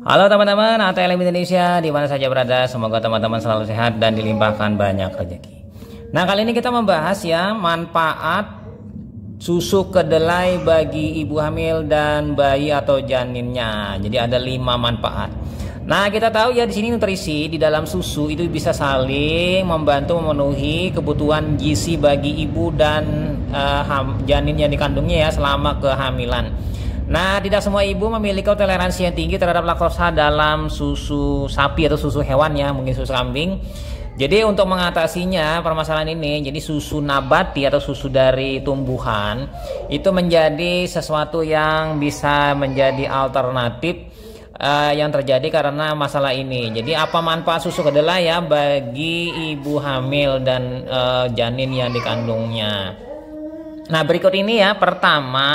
Halo teman-teman, ATL Indonesia di mana saja berada, semoga teman-teman selalu sehat dan dilimpahkan banyak rezeki. Nah, kali ini kita membahas ya manfaat susu kedelai bagi ibu hamil dan bayi atau janinnya. Jadi ada lima manfaat. Nah, kita tahu ya di sini nutrisi di dalam susu itu bisa saling membantu memenuhi kebutuhan gizi bagi ibu dan uh, eh, janin yang dikandungnya ya selama kehamilan. Nah, tidak semua ibu memiliki toleransi yang tinggi terhadap laktosa dalam susu sapi atau susu hewan ya, mungkin susu kambing. Jadi untuk mengatasinya permasalahan ini, jadi susu nabati atau susu dari tumbuhan itu menjadi sesuatu yang bisa menjadi alternatif uh, yang terjadi karena masalah ini. Jadi apa manfaat susu kedelai ya bagi ibu hamil dan uh, janin yang dikandungnya? Nah berikut ini ya pertama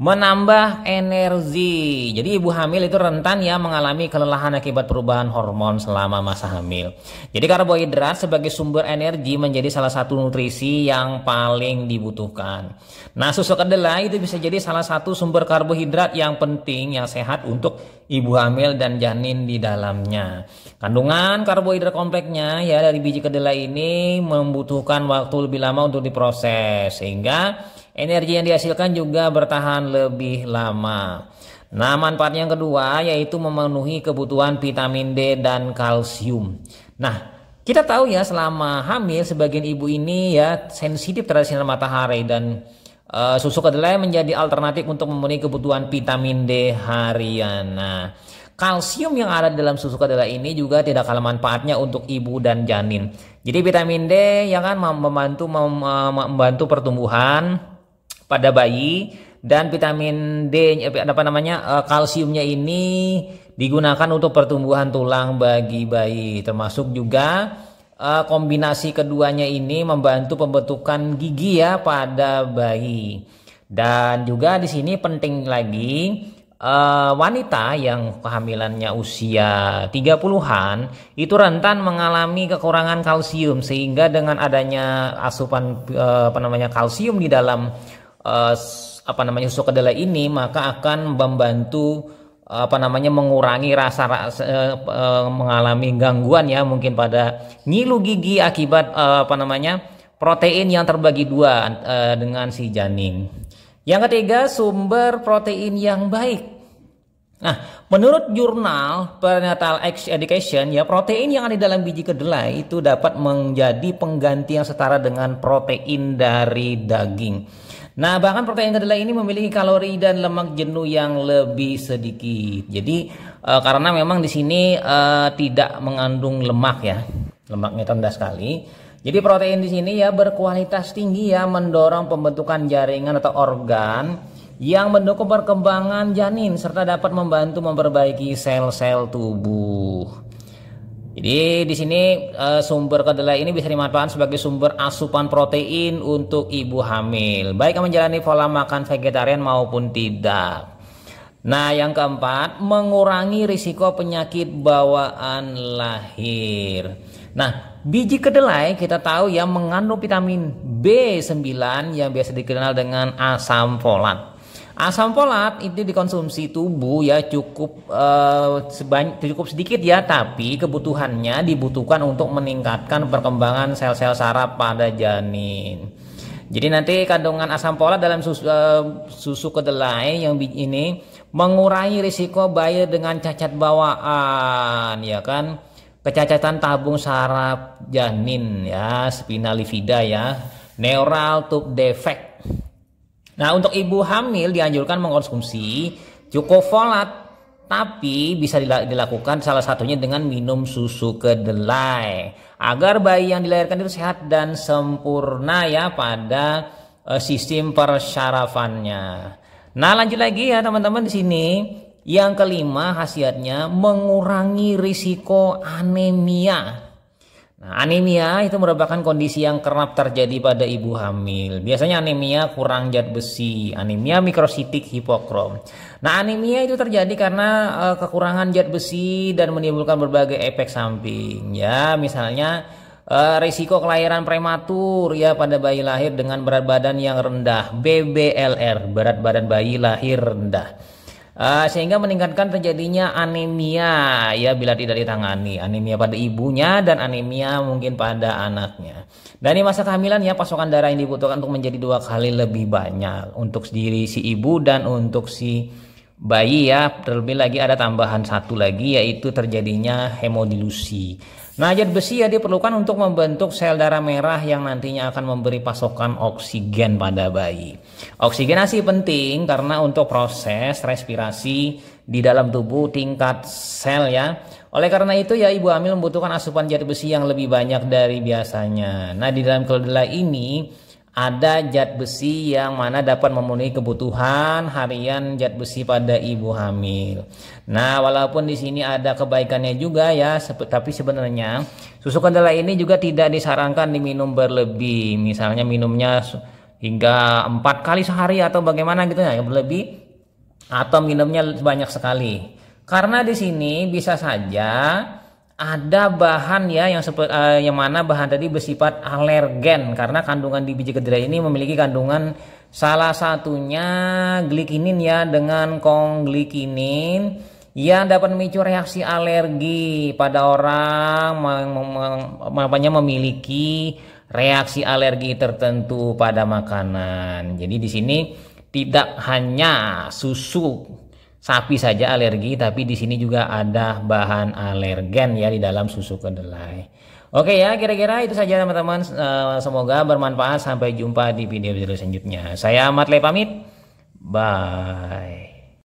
menambah energi. Jadi ibu hamil itu rentan ya mengalami kelelahan akibat perubahan hormon selama masa hamil. Jadi karbohidrat sebagai sumber energi menjadi salah satu nutrisi yang paling dibutuhkan. Nah, susu kedelai itu bisa jadi salah satu sumber karbohidrat yang penting yang sehat untuk ibu hamil dan janin di dalamnya. Kandungan karbohidrat kompleksnya ya dari biji kedelai ini membutuhkan waktu lebih lama untuk diproses sehingga energi yang dihasilkan juga bertahan lebih lama. Nah, manfaat yang kedua yaitu memenuhi kebutuhan vitamin D dan kalsium. Nah, kita tahu ya selama hamil sebagian ibu ini ya sensitif terhadap sinar matahari dan uh, eh, susu kedelai menjadi alternatif untuk memenuhi kebutuhan vitamin D harian. Nah, kalsium yang ada dalam susu kedelai ini juga tidak kalah manfaatnya untuk ibu dan janin. Jadi vitamin D ya kan membantu mem eh, membantu pertumbuhan pada bayi dan vitamin D eh, apa namanya eh, kalsiumnya ini digunakan untuk pertumbuhan tulang bagi bayi termasuk juga eh, kombinasi keduanya ini membantu pembentukan gigi ya pada bayi dan juga di sini penting lagi wanita yang kehamilannya usia 30-an itu rentan mengalami kekurangan kalsium sehingga dengan adanya asupan apa namanya kalsium di dalam Eh, apa namanya susu kedelai ini maka akan membantu apa namanya mengurangi rasa, rasa eh, eh, mengalami gangguan ya mungkin pada nyilu gigi akibat apa namanya protein yang terbagi dua dengan si janin. Yang ketiga sumber protein yang baik Nah, menurut jurnal Prenatal Education, ya protein yang ada dalam biji kedelai itu dapat menjadi pengganti yang setara dengan protein dari daging. Nah, bahkan protein kedelai ini memiliki kalori dan lemak jenuh yang lebih sedikit. Jadi, e, karena memang di sini e, tidak mengandung lemak ya, lemaknya rendah sekali. Jadi protein di sini ya berkualitas tinggi ya mendorong pembentukan jaringan atau organ yang mendukung perkembangan janin serta dapat membantu memperbaiki sel-sel tubuh. Jadi di sini uh, sumber kedelai ini bisa dimanfaatkan sebagai sumber asupan protein untuk ibu hamil, baik yang menjalani pola makan vegetarian maupun tidak. Nah, yang keempat, mengurangi risiko penyakit bawaan lahir. Nah, biji kedelai kita tahu yang mengandung vitamin B9 yang biasa dikenal dengan asam folat. Asam folat itu dikonsumsi tubuh ya cukup eh, sebanyak cukup sedikit ya, tapi kebutuhannya dibutuhkan untuk meningkatkan perkembangan sel-sel saraf pada janin. Jadi nanti kandungan asam folat dalam susu, eh, susu kedelai yang ini mengurangi risiko bayi dengan cacat bawaan ya kan kecacatan tabung saraf janin ya spina livida ya neural tube defect Nah, untuk ibu hamil dianjurkan mengkonsumsi folat, tapi bisa dilakukan salah satunya dengan minum susu kedelai agar bayi yang dilahirkan itu sehat dan sempurna ya pada eh, sistem persyarafannya. Nah, lanjut lagi ya teman-teman di sini. Yang kelima khasiatnya mengurangi risiko anemia Nah, anemia itu merupakan kondisi yang kerap terjadi pada ibu hamil. Biasanya anemia kurang zat besi, anemia mikrositik hipokrom. Nah, anemia itu terjadi karena uh, kekurangan zat besi dan menimbulkan berbagai efek samping. Ya, misalnya uh, eh, risiko kelahiran prematur ya pada bayi lahir dengan berat badan yang rendah, BBLR, berat badan bayi lahir rendah. Ah, sehingga meningkatkan terjadinya anemia ya bila tidak ditangani anemia pada ibunya dan anemia mungkin pada anaknya dan di masa kehamilan ya pasokan darah yang dibutuhkan untuk menjadi dua kali lebih banyak untuk diri si ibu dan untuk si bayi ya terlebih lagi ada tambahan satu lagi yaitu terjadinya hemodilusi Nah, zat besi ya diperlukan untuk membentuk sel darah merah yang nantinya akan memberi pasokan oksigen pada bayi oksigenasi penting karena untuk proses respirasi di dalam tubuh tingkat sel ya oleh karena itu ya ibu hamil membutuhkan asupan zat besi yang lebih banyak dari biasanya nah di dalam kedelai ini ada zat besi yang mana dapat memenuhi kebutuhan harian zat besi pada ibu hamil. Nah, walaupun di sini ada kebaikannya juga ya, tapi sebenarnya susu kedelai ini juga tidak disarankan diminum berlebih. Misalnya minumnya hingga empat kali sehari atau bagaimana gitu ya, berlebih atau minumnya banyak sekali. Karena di sini bisa saja ada bahan ya yang seperti uh, eh, yang mana bahan tadi bersifat alergen karena kandungan di biji kedelai ini memiliki kandungan salah satunya glikinin ya dengan kongglikinin yang dapat memicu reaksi alergi pada orang mem mem memiliki reaksi alergi tertentu pada makanan. Jadi di sini tidak hanya susu sapi saja alergi tapi di sini juga ada bahan alergen ya di dalam susu kedelai. Oke ya, kira-kira itu saja teman-teman. Eh, semoga bermanfaat. Sampai jumpa di video selanjutnya. Saya Ahmad pamit. Bye.